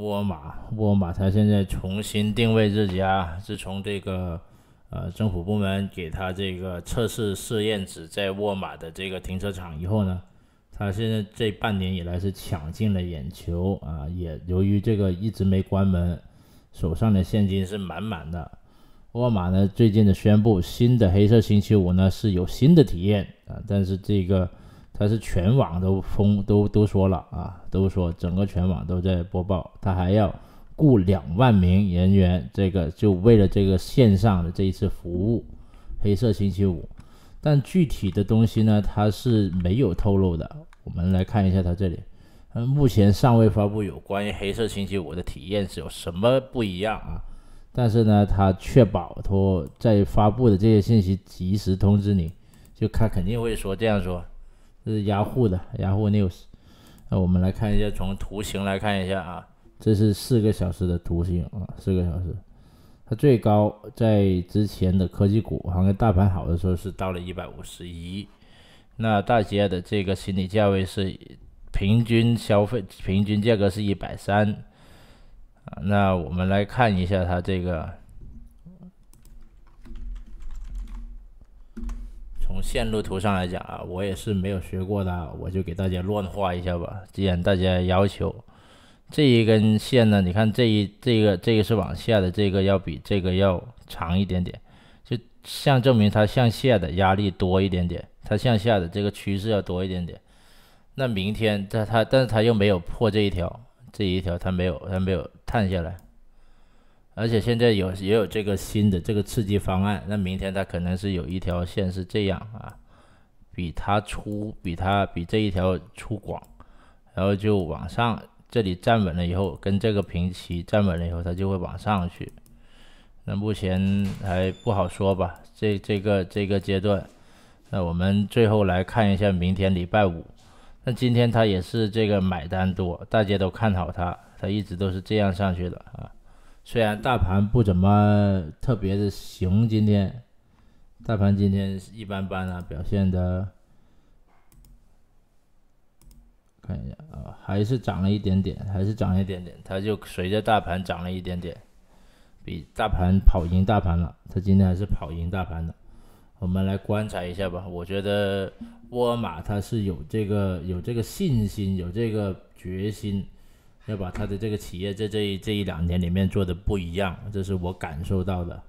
沃尔玛，沃尔玛，它现在重新定位自己啊！自从这个呃，政府部门给它这个测试试验址在沃尔玛的这个停车场以后呢，它现在这半年以来是抢尽了眼球啊！也由于这个一直没关门，手上的现金是满满的。沃尔玛呢，最近的宣布新的黑色星期五呢是有新的体验啊，但是这个。他是全网都封都都说了啊，都说整个全网都在播报，他还要雇两万名人员，这个就为了这个线上的这一次服务，黑色星期五。但具体的东西呢，他是没有透露的。我们来看一下他这里，嗯，目前尚未发布有关于黑色星期五的体验是有什么不一样啊？但是呢，他确保说在发布的这些信息及时通知你，就他肯定会说这样说。这是雅虎的雅虎 news，那我们来看一下，从图形来看一下啊，这是四个小时的图形啊，四个小时，它最高在之前的科技股，好像大盘好的时候是到了一百五十一，那大家的这个心理价位是平均消费平均价格是一百三，啊，那我们来看一下它这个。从线路图上来讲啊，我也是没有学过的，我就给大家乱画一下吧。既然大家要求这一根线呢，你看这一这个这个是往下的，这个要比这个要长一点点，就像证明它向下的压力多一点点，它向下的这个趋势要多一点点。那明天它它但是它又没有破这一条，这一条它没有它没有探下来。而且现在有也有这个新的这个刺激方案，那明天它可能是有一条线是这样啊，比它粗，比它比这一条粗广，然后就往上，这里站稳了以后，跟这个平齐站稳了以后，它就会往上去。那目前还不好说吧？这这个这个阶段，那我们最后来看一下明天礼拜五。那今天它也是这个买单多，大家都看好它，它一直都是这样上去的啊。虽然大盘不怎么特别的行，今天大盘今天一般般啊，表现的看一下啊，还是涨了一点点，还是涨一点点，它就随着大盘涨了一点点，比大盘跑赢大盘了，它今天还是跑赢大盘的，我们来观察一下吧，我觉得沃尔玛它是有这个有这个信心，有这个决心。要把他的这个企业在这这一两年里面做的不一样，这是我感受到的。